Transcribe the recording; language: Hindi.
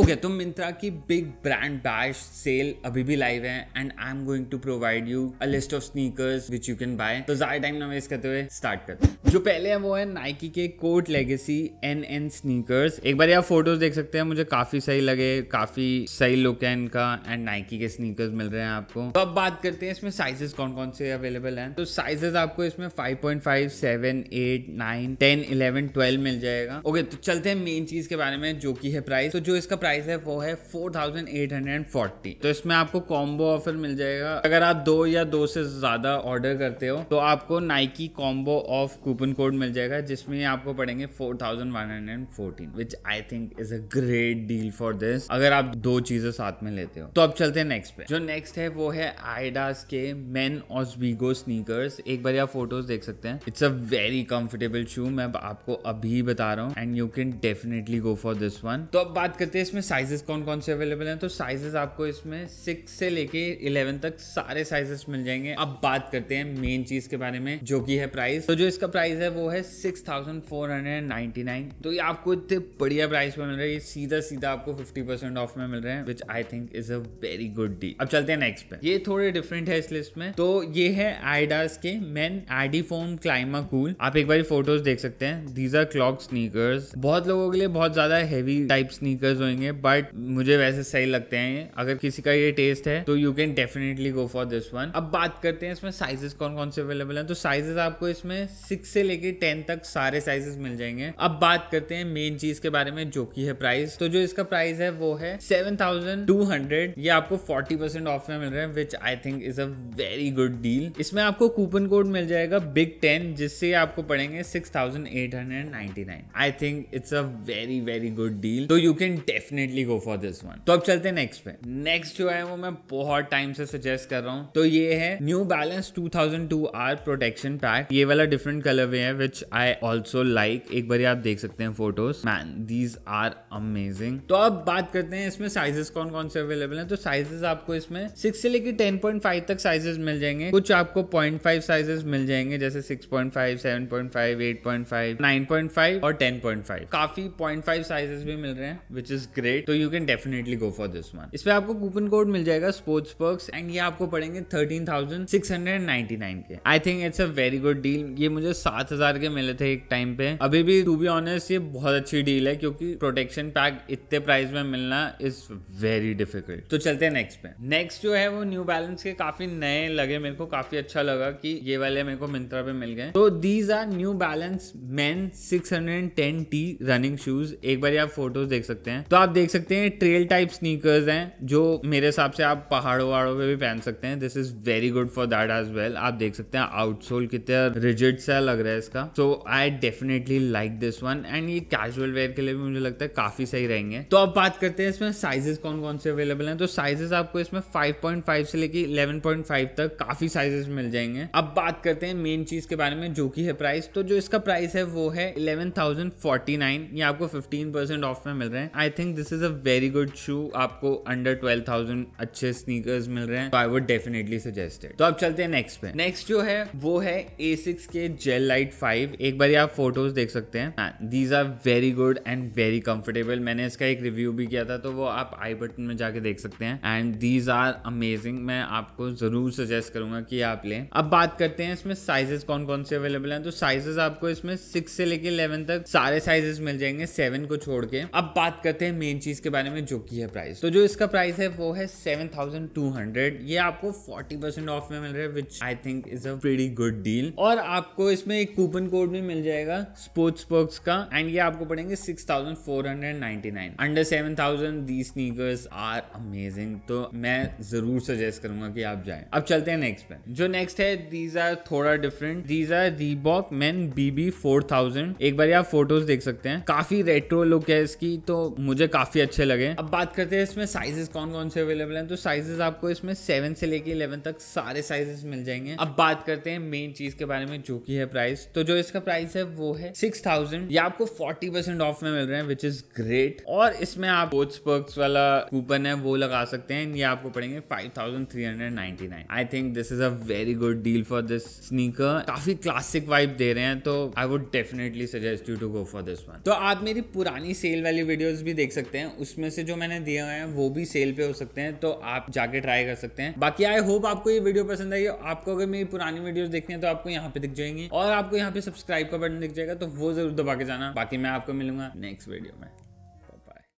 ओके okay, तो मिंत्रा की बिग ब्रांड बैश सेल अभी भी लाइव है and I am going to provide you a list of sneakers which you can buy तो ज्यादा टाइम ना वेस्ट करते हुए स्टार्ट करते हैं जो पहले है वो है नाइकी के Court Legacy N N sneakers एक बार आप फोटोज देख सकते हैं मुझे काफी सही लगे काफी सही लुक है इनका एंड नाइकी के स्नीकर्स मिल रहे हैं आपको तो अब बात करते हैं इसमें साइजेस कौन कौन से अवेलेबल हैं तो साइजेस आपको इसमें 5.5, 7, 8, 9, 10, 11, 12 मिल जाएगा ओके तो चलते हैं मेन चीज के बारे में जो की है प्राइस तो जो इसका प्राइस है वो है four thousand eight hundred forty तो इसमें आपको कॉम्बो ऑफर मिल जाएगा अगर आप दो या दो से ज्यादा ऑर्डर करते हो तो आपको Nike combo of coupon code मिल जाएगा जिसमें आपको पड़ेंगे four thousand one hundred fourteen which I think is a great deal for this अगर आप दो चीजें साथ में लेते हो तो अब चलते हैं नेक्स्ट पे जो नेक्स्ट है वो है आइडास के मेन ऑसबीगो स्नीकर्स एक बार आप फोटोज देख सकते हैं it's a very comfortable shoe मैं आपको अभी बता रहा हूँ and you can definitely go for this one तो अब बात करते हैं इसमें साइजेस कौन कौन से अवेलेबल हैं तो साइजेस आपको इसमें सिक्स से लेके इलेवन तक सारे साइजेस मिल जाएंगे अब बात करते हैं मेन चीज के बारे में जो की है प्राइस तो जो इसका प्राइस है वो है six thousand four hundred ninety nine तो ये आपको इतने बढ़िया प्राइस में मिल रहा है ये सीधा सीधा आपको फिफ्टी परसेंट ऑफ में मिल रहे हैं which I think is a very good deal अब चलते हैं नेक्स्ट पे ये थोड़े डिफरेंट है इस लिस्ट में तो ये है आइडास के आईडी फोन क्लाइमा कूल आप एक बार फोटोज देख सकते हैं दीज आर क्लॉक स्नीकर बहुत लोगों के लिए बहुत ज्यादा हैवी टाइप स्नीकर होंगे होंगे बट मुझे वैसे सही लगते हैं अगर किसी का ये टेस्ट है तो you can definitely go for this one अब बात करते हैं इसमें साइजेस कौन कौन से अवेलेबल हैं तो साइजेस आपको इसमें सिक्स से लेके टेन तक सारे साइजेस मिल जाएंगे अब बात करते हैं मेन चीज के बारे में जो की है प्राइस तो जो इसका प्राइस है वो है सेवन थाउजेंड टू हंड्रेड ये आपको फोर्टी परसेंट ऑफ में मिल रहा है which I think is a very good deal इसमें आपको कूपन कोड मिल जाएगा बिग टेन जिससे आपको पड़ेंगे six thousand eight hundred ninety nine I think it's a very very good deal तो you can definite definitely go for this one तो अब चलते हैं नेक्स्ट पे नेक्स्ट जो है वो मैं बहुत टाइम से सजेस्ट कर रहा हूँ तो ये है New Balance 2002 R protection pack ये वाला डिफरेंट कलर वे है विच आई ऑल्सो लाइक एक बार आप देख सकते हैं photos man these are amazing तो अब बात करते हैं इसमें साइजेस कौन कौन से अवेलेबल है तो साइजेस आपको इसमें सिक्स से लेकर टेन पॉइंट फाइव तक साइजेस मिल जाएंगे कुछ आपको पॉइंट फाइव साइजेस मिल जाएंगे जैसे six point five seven point five eight point five nine point five और टेन पॉइंट फाइव काफी पॉइंट फाइव साइजेस भी मिल रहे हैं विच इज ग्रेट रेट तो you can definitely go for this one इस पे आपको कूपन कोड मिल जाएगा स्पोर्ट्स पर्क्स एंड ये आपको पड़ेंगे thirteen thousand six hundred ninety nine के I think it's a very good deal ये मुझे सात हजार के मिले थे एक टाइम पे अभी भी टू बी ऑनेस्ट ये बहुत अच्छी डील है क्योंकि प्रोटेक्शन पैक इतने प्राइस में मिलना इज वेरी डिफिकल्ट तो चलते हैं नेक्स्ट पे नेक्स्ट जो है वो न्यू बैलेंस के काफी नए लगे मेरे को काफी अच्छा लगा कि ये वाले मेरे को मिंत्रा पे मिल गए तो these are New Balance man six hundred and ten T running shoes एक बार आप फोटोज देख सकते हैं तो आप आप देख सकते हैं ट्रेल टाइप स्नीकर्स हैं जो मेरे हिसाब से आप पहाड़ों वहाड़ों पे भी पहन सकते हैं this is very good for that as well आप देख सकते हैं आउटसोल कितना रिजिड सा लग रहा है इसका so I definitely like this one and ये कैजुअल वेयर के लिए भी मुझे लगता है काफी सही रहेंगे तो अब बात करते हैं इसमें साइजेस कौन कौन से अवेलेबल हैं तो साइजेस आपको इसमें 5.5 से लेके 11.5 तक काफी साइजेस मिल जाएंगे अब बात करते हैं मेन चीज के बारे में जो की है प्राइस तो जो इसका प्राइस है वो है इलेवन ये आपको फिफ्टीन ऑफ में मिल रहे हैं I think this is a very good shoe आपको अंडर ट्वेल्व थाउजेंड अच्छे स्नीकर्स मिल रहे हैं तो आई वुड डेफिनेटली सजेस्टेड तो अब चलते हैं नेक्स्ट पे नेक्स्ट जो है वो है ए सिक्स के जेल लाइट फाइव एक बार आप फोटोज देख सकते हैं these are very good and very comfortable मैंने इसका एक रिव्यू भी किया था तो वो आप आई बटन में जाके देख सकते हैं एंड दीज आर अमेजिंग मैं आपको जरूर सजेस्ट करूंगा कि आप लें अब बात करते हैं इसमें साइजेस कौन कौन से अवेलेबल हैं तो साइजेस आपको इसमें सिक्स से लेके इलेवन तक सारे साइजेस मिल जाएंगे सेवन को छोड़ के अब बात करते हैं मेन चीज़ के बारे में जो की है प्राइस तो जो इसका प्राइस है वो है सेवन थाउजेंड टू हंड्रेड ये आपको फोर्टी परसेंट ऑफ में मिल रहा है which I think is a very good deal और आपको इसमें एक कूपन कोड भी मिल जाएगा स्पोर्ट्स बॉक्स का एंड ये आपको पड़ेंगे six thousand four hundred ninety nine under seven thousand the sneakers are amazing तो मैं जरूर सजेस्ट करूंगा कि आप जाए अब चलते हैं नेक्स्ट पे जो नेक्स्ट है दीज आर थोड़ा different these are Reebok men BB four thousand एक बार आप फोटोज देख सकते हैं काफी रेट्रो लुक है इसकी तो मुझे काफ़ी अच्छे लगे अब बात करते हैं इसमें साइजेस कौन कौन से अवेलेबल हैं तो साइजेस आपको इसमें सेवन से लेके इलेवन तक सारे साइजेस मिल जाएंगे अब बात करते हैं मेन चीज के बारे में जो की है प्राइस तो जो इसका प्राइस है वो है सिक्स थाउजेंड ये आपको फोर्टी परसेंट ऑफ में मिल रहे हैं विच इज ग्रेट और इसमें आप स्पोर्ट्स वाला कूपन है वो लगा सकते हैं ये आपको पड़ेंगे five thousand three hundred ninety nine I think this is a very good deal for this sneaker काफी क्लासिक वाइब दे रहे हैं तो I would definitely suggest you to go for this one तो आप मेरी पुरानी सेल वाली वीडियोज भी देख सकते सकते हैं उसमें से जो मैंने दिए हुए हैं वो भी सेल पे हो सकते हैं तो आप जाके ट्राई कर सकते हैं बाकी आई होप आपको ये वीडियो पसंद आई आपको अगर मेरी पुरानी वीडियोस देखनी है तो आपको यहाँ पे दिख जाएंगी और आपको यहाँ पे सब्सक्राइब का बटन दिख जाएगा तो वो जरूर दबा के जाना बाकी मैं आपको मिलूंगा नेक्स्ट वीडियो में